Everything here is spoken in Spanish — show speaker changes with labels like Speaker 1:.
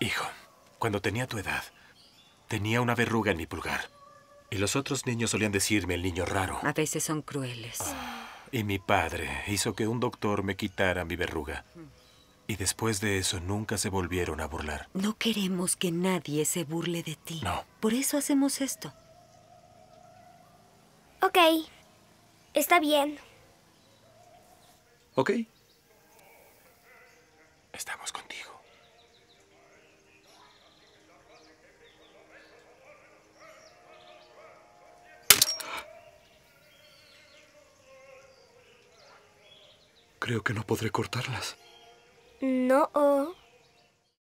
Speaker 1: Hijo, cuando tenía tu edad, tenía una verruga en mi pulgar. Y los otros niños solían decirme el niño raro.
Speaker 2: A veces son crueles. Ah,
Speaker 1: y mi padre hizo que un doctor me quitara mi verruga. Y después de eso nunca se volvieron a burlar.
Speaker 3: No queremos que nadie se burle de ti. No. Por eso hacemos esto. Ok. Está bien.
Speaker 4: Ok. Creo que no podré cortarlas.
Speaker 3: No. -oh.